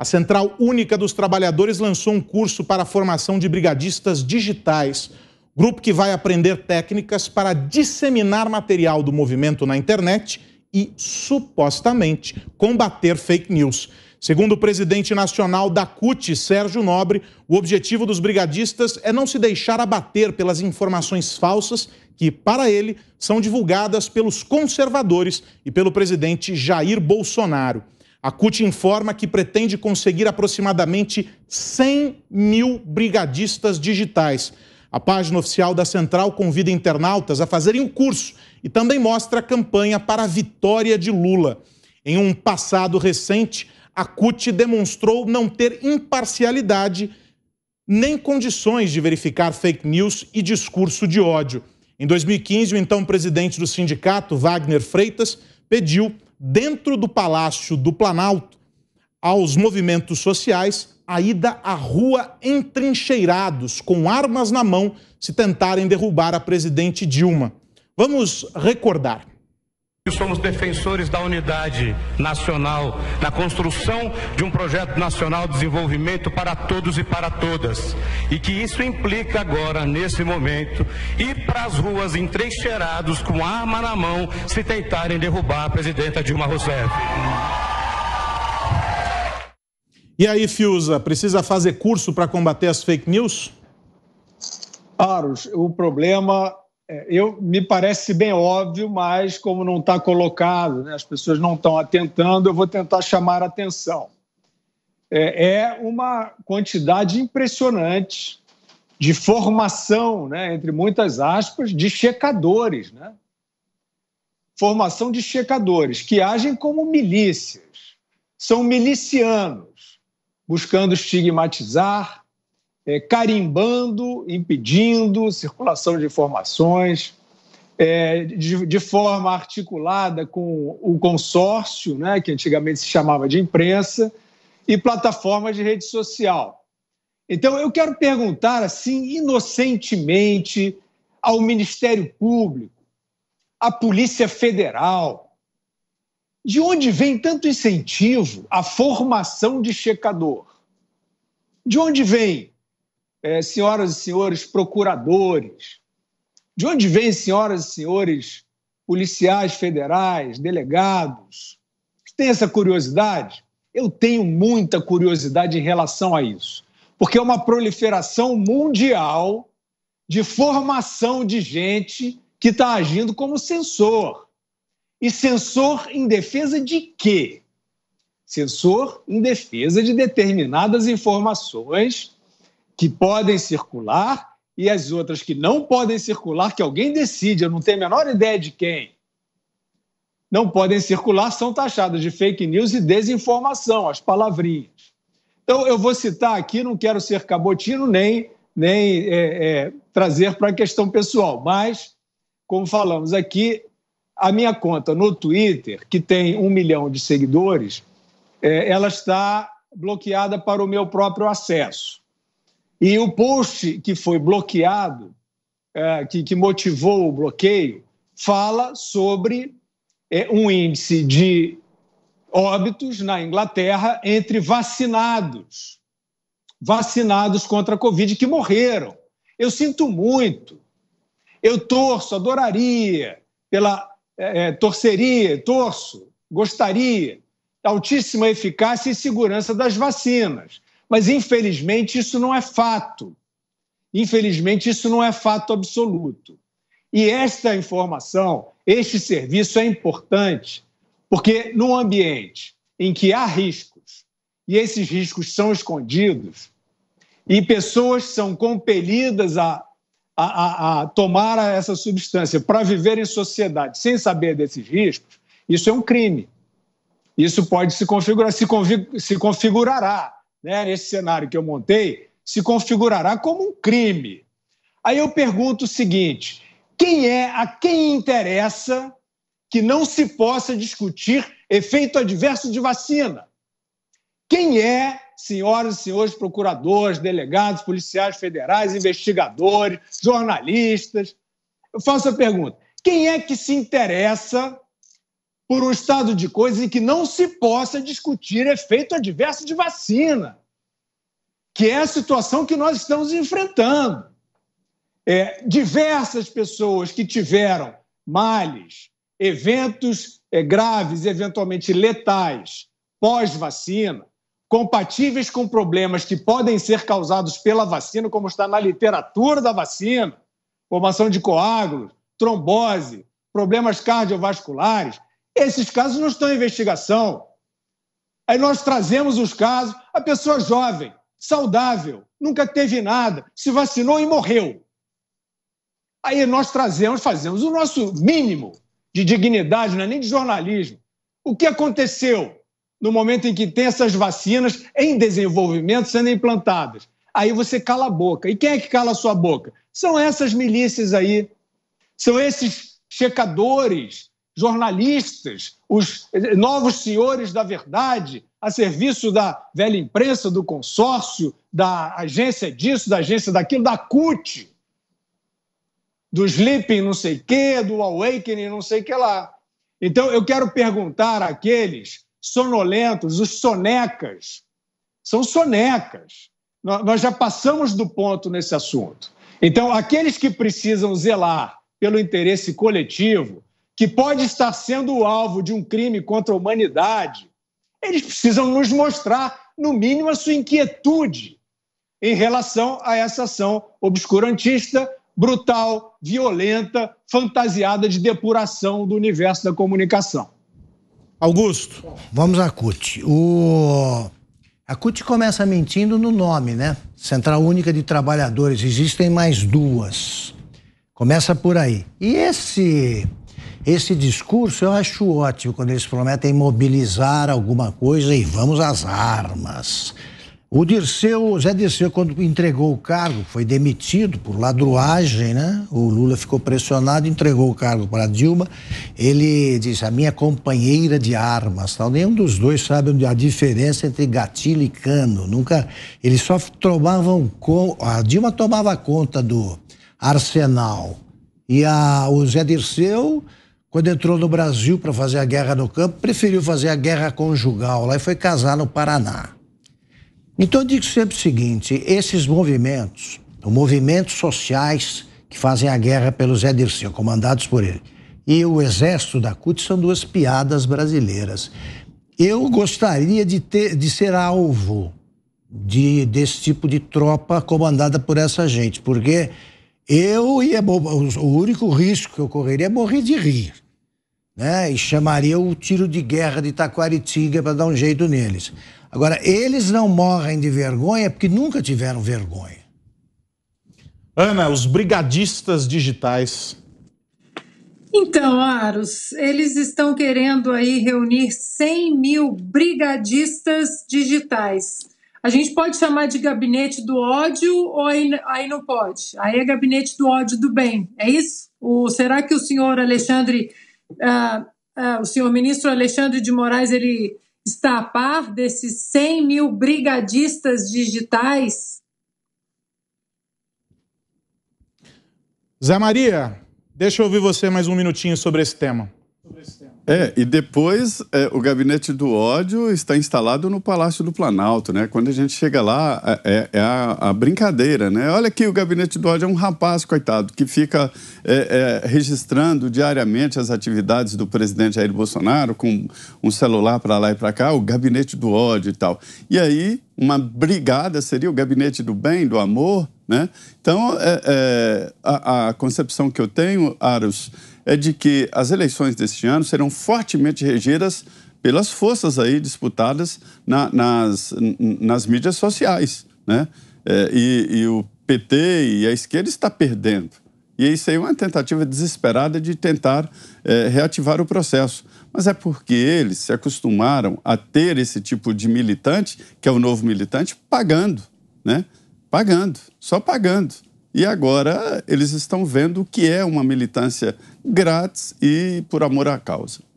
A Central Única dos Trabalhadores lançou um curso para a formação de brigadistas digitais, grupo que vai aprender técnicas para disseminar material do movimento na internet e, supostamente, combater fake news. Segundo o presidente nacional da CUT, Sérgio Nobre, o objetivo dos brigadistas é não se deixar abater pelas informações falsas que, para ele, são divulgadas pelos conservadores e pelo presidente Jair Bolsonaro. A CUT informa que pretende conseguir aproximadamente 100 mil brigadistas digitais. A página oficial da Central convida internautas a fazerem o curso e também mostra a campanha para a vitória de Lula. Em um passado recente, a CUT demonstrou não ter imparcialidade nem condições de verificar fake news e discurso de ódio. Em 2015, o então presidente do sindicato, Wagner Freitas, pediu dentro do Palácio do Planalto aos movimentos sociais a ida à rua entrincheirados, com armas na mão, se tentarem derrubar a presidente Dilma. Vamos recordar. Somos defensores da unidade nacional na construção de um projeto nacional de desenvolvimento para todos e para todas. E que isso implica agora, nesse momento, ir para as ruas entrecheirados, com arma na mão se tentarem derrubar a presidenta Dilma Rousseff. E aí, Fiuza, precisa fazer curso para combater as fake news? Aros, o problema é, eu me parece bem óbvio, mas como não está colocado, né, as pessoas não estão atentando, eu vou tentar chamar a atenção. É, é uma quantidade impressionante de formação, né, entre muitas aspas, de checadores, né? Formação de checadores que agem como milícias, são milicianos, buscando estigmatizar, é, carimbando, impedindo circulação de informações, é, de, de, forma articulada com o consórcio, né, que antigamente se chamava de imprensa, e plataformas de rede social. Então, eu quero perguntar, assim, inocentemente, ao Ministério Público, à Polícia Federal, de onde vem tanto incentivo à formação de checador? De onde vem é, senhoras e senhores procuradores? De onde vêm, senhoras e senhores policiais federais, delegados? tem essa curiosidade? Eu tenho muita curiosidade em relação a isso, porque é uma proliferação mundial de formação de gente que está agindo como censor. E censor em defesa de quê? Censor em defesa de determinadas informações que podem circular e as outras que não podem circular, que alguém decide, eu não tenho a menor ideia de quem, não podem circular, são taxadas de fake news e desinformação, as palavrinhas. Então, eu vou citar aqui, não quero ser cabotino nem, nem é, é, trazer para a questão pessoal, mas, como falamos aqui, a minha conta no Twitter, que tem um milhão de seguidores, é, ela está bloqueada para o meu próprio acesso. E o post que foi bloqueado, é, que motivou o bloqueio, fala sobre é, um índice de óbitos na Inglaterra entre vacinados, vacinados contra a Covid que morreram. Eu sinto muito. Eu torço, adoraria, pela é, é torceria, torço, gostaria, altíssima eficácia e segurança das vacinas. Mas, infelizmente, isso não é fato. Infelizmente, isso não é fato absoluto. E esta informação, este serviço é importante, porque num ambiente em que há riscos, e esses riscos são escondidos, e pessoas são compelidas a, a, a, a tomar essa substância para viver em sociedade sem saber desses riscos, isso é um crime. Isso pode se configurar, se, config, se configurará né, nesse cenário que eu montei, se configurará como um crime. Aí eu pergunto o seguinte: quem é a quem interessa que não se possa discutir efeito adverso de vacina? Quem é, senhoras e senhores procuradores, delegados, policiais federais, investigadores, jornalistas? Eu faço a pergunta: quem é que se interessa por um estado de coisas em que não se possa discutir efeito adverso de vacina, que é a situação que nós estamos enfrentando. É, diversas pessoas que tiveram males, eventos é, graves, eventualmente letais, pós-vacina, compatíveis com problemas que podem ser causados pela vacina, como está na literatura da vacina, formação de coágulos, trombose, problemas cardiovasculares esses casos não estão em investigação. Aí nós trazemos os casos, a pessoa jovem, saudável, nunca teve nada, se vacinou e morreu. Aí nós trazemos, fazemos o nosso mínimo de dignidade, não é nem de jornalismo. O que aconteceu no momento em que tem essas vacinas em desenvolvimento sendo implantadas? Aí você cala a boca. E quem é que cala a sua boca? São essas milícias aí, são esses checadores jornalistas, os novos senhores da verdade, a serviço da velha imprensa, do consórcio, da agência disso, da agência daquilo, da CUT, do Sleeping não sei o quê, do Awakening não sei o que lá. Então, eu quero perguntar àqueles sonolentos, os sonecas, são sonecas. Nós já passamos do ponto nesse assunto. Então, aqueles que precisam zelar pelo interesse coletivo, que pode estar sendo alvo de um crime contra a humanidade, eles precisam nos mostrar, no mínimo, a sua inquietude em relação a essa ação obscurantista, brutal, violenta, fantasiada de depuração do universo da comunicação. Augusto. Vamos à CUT. O... A CUT começa mentindo no nome, né? Central Única de Trabalhadores. Existem mais duas. Começa por aí. E esse esse discurso eu acho ótimo quando eles prometem mobilizar alguma coisa e vamos às armas. O Dirceu, Zé Dirceu, quando entregou o cargo, foi demitido por ladruagem, né? O Lula ficou pressionado, entregou o cargo para Dilma. Ele disse, a minha companheira de armas, tal. Nenhum dos dois sabe a diferença entre gatilho e cano. Nunca, eles só tomavam, a Dilma tomava conta do arsenal. E a, o Zé Dirceu quando entrou no Brasil para fazer a guerra no campo, preferiu fazer a guerra conjugal lá e foi casar no Paraná. Então eu digo sempre o seguinte: esses movimentos, os movimentos sociais que fazem a guerra pelo Zé Dirceu, comandados por ele, e o exército da CUT são duas piadas brasileiras. Eu gostaria de, ter, de ser alvo de, desse tipo de tropa comandada por essa gente, porque eu ia. O único risco que eu correria é morrer de rir né? E chamaria o tiro de guerra de Itaquaritinga para dar um jeito neles. Agora, eles não morrem de vergonha porque nunca tiveram vergonha. Ana, os brigadistas digitais. Então, Aros, eles estão querendo aí reunir 100 mil brigadistas digitais. A gente pode chamar de gabinete do ódio ou aí, aí não pode? Aí é gabinete do ódio do bem, é isso? O, será que o senhor Alexandre ah, ah, o senhor ministro Alexandre de Moraes ele está a par desses 100 mil brigadistas digitais? Zé Maria, deixa eu ouvir você mais um minutinho sobre esse tema. Sobre esse é, e depois é, o gabinete do ódio está instalado no Palácio do Planalto, né? Quando a gente chega lá, é, é, é a, a, brincadeira, né? Olha aqui, o gabinete do ódio é um rapaz, coitado, que fica é, é registrando diariamente as atividades do presidente Jair Bolsonaro com um celular para lá e para cá, o gabinete do ódio e tal. E aí uma brigada, seria o gabinete do bem, do amor. Né? Então, é, é, a, a, concepção que eu tenho, Aros, é de que as eleições deste ano serão fortemente regidas pelas forças aí disputadas na, nas, nas mídias sociais. Né? É, e, e o PT e a esquerda está perdendo. E isso aí é uma tentativa desesperada de tentar é, reativar o processo. Mas é porque eles se acostumaram a ter esse tipo de militante, que é o novo militante, pagando, né? Pagando, só pagando. E agora eles estão vendo o que é uma militância grátis e por amor à causa.